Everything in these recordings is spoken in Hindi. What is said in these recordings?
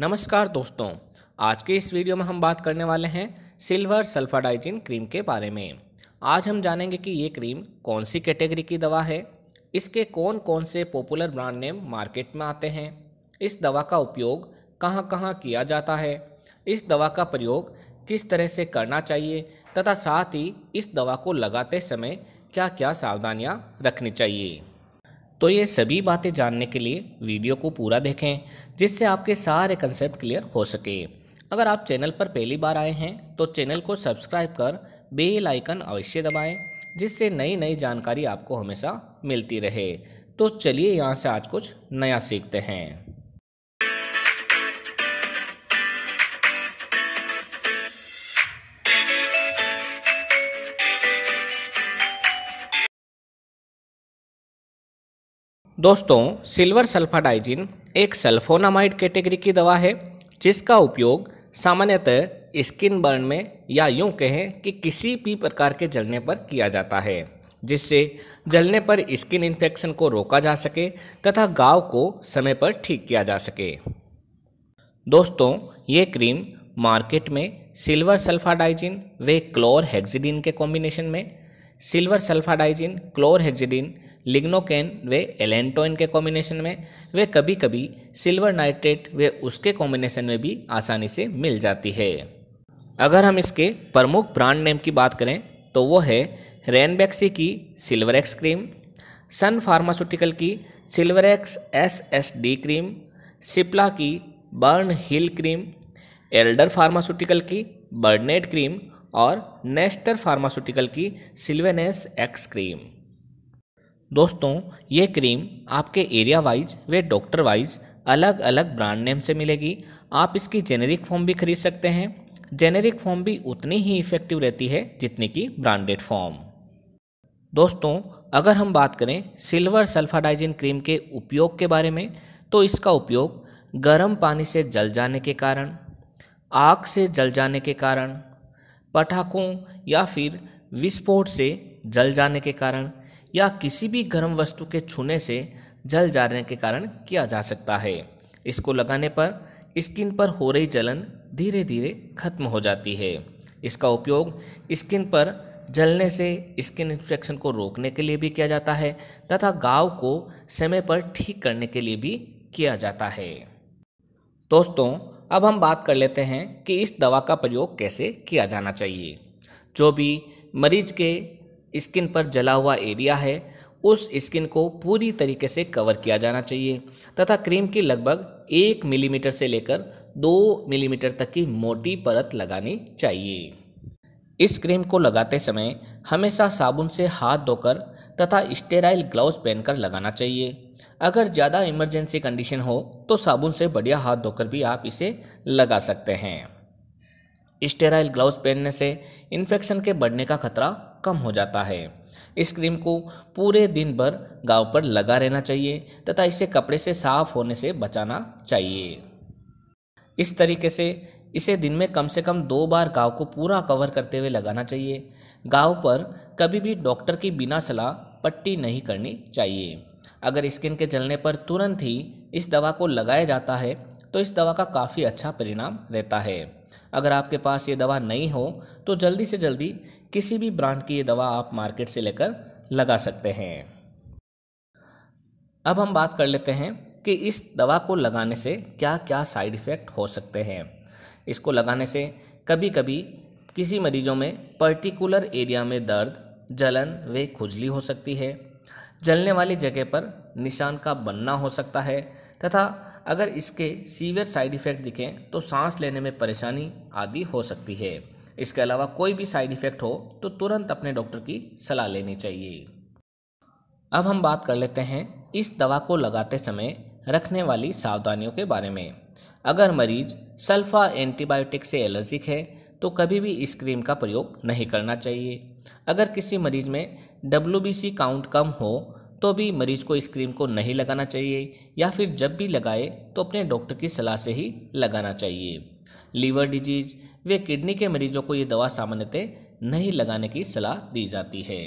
नमस्कार दोस्तों आज के इस वीडियो में हम बात करने वाले हैं सिल्वर सल्फाडाइजिन क्रीम के बारे में आज हम जानेंगे कि ये क्रीम कौन सी कैटेगरी की दवा है इसके कौन कौन से पॉपुलर ब्रांड नेम मार्केट में आते हैं इस दवा का उपयोग कहाँ कहाँ किया जाता है इस दवा का प्रयोग किस तरह से करना चाहिए तथा साथ ही इस दवा को लगाते समय क्या क्या सावधानियाँ रखनी चाहिए तो ये सभी बातें जानने के लिए वीडियो को पूरा देखें जिससे आपके सारे कंसेप्ट क्लियर हो सके अगर आप चैनल पर पहली बार आए हैं तो चैनल को सब्सक्राइब कर बेल आइकन अवश्य दबाएं जिससे नई नई जानकारी आपको हमेशा मिलती रहे तो चलिए यहाँ से आज कुछ नया सीखते हैं दोस्तों सिल्वर सल्फाडाइजिन एक सल्फोनामाइड कैटेगरी की दवा है जिसका उपयोग सामान्यतः स्किन बर्न में या यूं कहें कि किसी भी प्रकार के जलने पर किया जाता है जिससे जलने पर स्किन इन्फेक्शन को रोका जा सके तथा गाव को समय पर ठीक किया जा सके दोस्तों ये क्रीम मार्केट में सिल्वर सल्फाडाइजिन वे क्लोर हेक्जिडिन के कॉम्बिनेशन में silver sulfadiazine chlorhexidine lignocaine वे एलेंटोइन के कॉम्बिनेशन में वे कभी कभी सिल्वर नाइट्रेट वे उसके कॉम्बिनेशन में भी आसानी से मिल जाती है अगर हम इसके प्रमुख ब्रांड नेम की बात करें तो वो है रेनबैक्सी की Silverex cream Sun pharmaceutical की Silverex S S D cream Cipla की Burnheal cream Elder pharmaceutical की बर्नेट क्रीम और नेस्टर फार्मास्यूटिकल की सिल्वेनेस एक्स क्रीम दोस्तों ये क्रीम आपके एरिया वाइज व डॉक्टर वाइज अलग अलग ब्रांड नेम से मिलेगी आप इसकी जेनेरिक फॉर्म भी खरीद सकते हैं जेनेरिक फॉर्म भी उतनी ही इफ़ेक्टिव रहती है जितनी कि ब्रांडेड फॉर्म दोस्तों अगर हम बात करें सिल्वर सल्फाडाइजिन क्रीम के उपयोग के बारे में तो इसका उपयोग गर्म पानी से जल जाने के कारण आग से जल जाने के कारण पटाखों या फिर विस्फोट से जल जाने के कारण या किसी भी गर्म वस्तु के छूने से जल जाने के कारण किया जा सकता है इसको लगाने पर स्किन पर हो रही जलन धीरे धीरे खत्म हो जाती है इसका उपयोग स्किन पर जलने से स्किन इन्फेक्शन को रोकने के लिए भी किया जाता है तथा गाँव को समय पर ठीक करने के लिए भी किया जाता है दोस्तों अब हम बात कर लेते हैं कि इस दवा का प्रयोग कैसे किया जाना चाहिए जो भी मरीज के स्किन पर जला हुआ एरिया है उस स्किन को पूरी तरीके से कवर किया जाना चाहिए तथा क्रीम की लगभग एक मिलीमीटर से लेकर दो मिलीमीटर तक की मोटी परत लगानी चाहिए इस क्रीम को लगाते समय हमेशा साबुन से हाथ धोकर तथा स्टेराइल ग्लव्स पहनकर लगाना चाहिए अगर ज़्यादा इमरजेंसी कंडीशन हो तो साबुन से बढ़िया हाथ धोकर भी आप इसे लगा सकते हैं स्टेराइल ग्लव्स पहनने से इन्फेक्शन के बढ़ने का खतरा कम हो जाता है इस क्रीम को पूरे दिन भर गाँव पर लगा रहना चाहिए तथा इसे कपड़े से साफ होने से बचाना चाहिए इस तरीके से इसे दिन में कम से कम दो बार गाँव को पूरा कवर करते हुए लगाना चाहिए गाँव पर कभी भी डॉक्टर की बिना सलाह पट्टी नहीं करनी चाहिए अगर स्किन के जलने पर तुरंत ही इस दवा को लगाया जाता है तो इस दवा का काफ़ी अच्छा परिणाम रहता है अगर आपके पास ये दवा नहीं हो तो जल्दी से जल्दी किसी भी ब्रांड की ये दवा आप मार्केट से लेकर लगा सकते हैं अब हम बात कर लेते हैं कि इस दवा को लगाने से क्या क्या साइड इफ़ेक्ट हो सकते हैं इसको लगाने से कभी कभी किसी मरीजों में पर्टिकुलर एरिया में दर्द जलन व खुजली हो सकती है जलने वाली जगह पर निशान का बनना हो सकता है तथा अगर इसके सीवियर साइड इफ़ेक्ट दिखें तो सांस लेने में परेशानी आदि हो सकती है इसके अलावा कोई भी साइड इफ़ेक्ट हो तो तुरंत अपने डॉक्टर की सलाह लेनी चाहिए अब हम बात कर लेते हैं इस दवा को लगाते समय रखने वाली सावधानियों के बारे में अगर मरीज सल्फा एंटीबायोटिक से एलर्जिक है तो कभी भी इस क्रीम का प्रयोग नहीं करना चाहिए अगर किसी मरीज में डब्ल्यू काउंट कम हो तो भी मरीज को इस क्रीम को नहीं लगाना चाहिए या फिर जब भी लगाए तो अपने डॉक्टर की सलाह से ही लगाना चाहिए लीवर डिजीज़ वे किडनी के मरीजों को ये दवा सामान्यतः नहीं लगाने की सलाह दी जाती है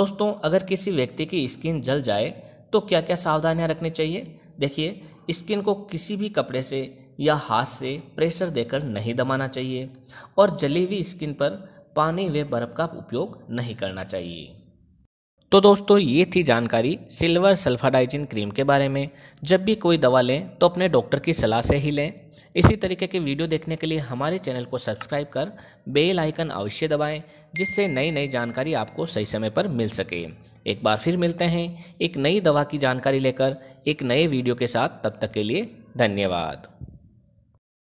दोस्तों अगर किसी व्यक्ति की स्किन जल जाए तो क्या क्या सावधानियां रखनी चाहिए देखिए स्किन को किसी भी कपड़े से या हाथ से प्रेशर देकर नहीं दबाना चाहिए और जली हुई स्किन पर पानी व बर्फ़ का उपयोग नहीं करना चाहिए तो दोस्तों ये थी जानकारी सिल्वर सल्फाडाइजिन क्रीम के बारे में जब भी कोई दवा लें तो अपने डॉक्टर की सलाह से ही लें इसी तरीके के वीडियो देखने के लिए हमारे चैनल को सब्सक्राइब कर बेल आइकन अवश्य दबाएं जिससे नई नई जानकारी आपको सही समय पर मिल सके एक बार फिर मिलते हैं एक नई दवा की जानकारी लेकर एक नए वीडियो के साथ तब तक के लिए धन्यवाद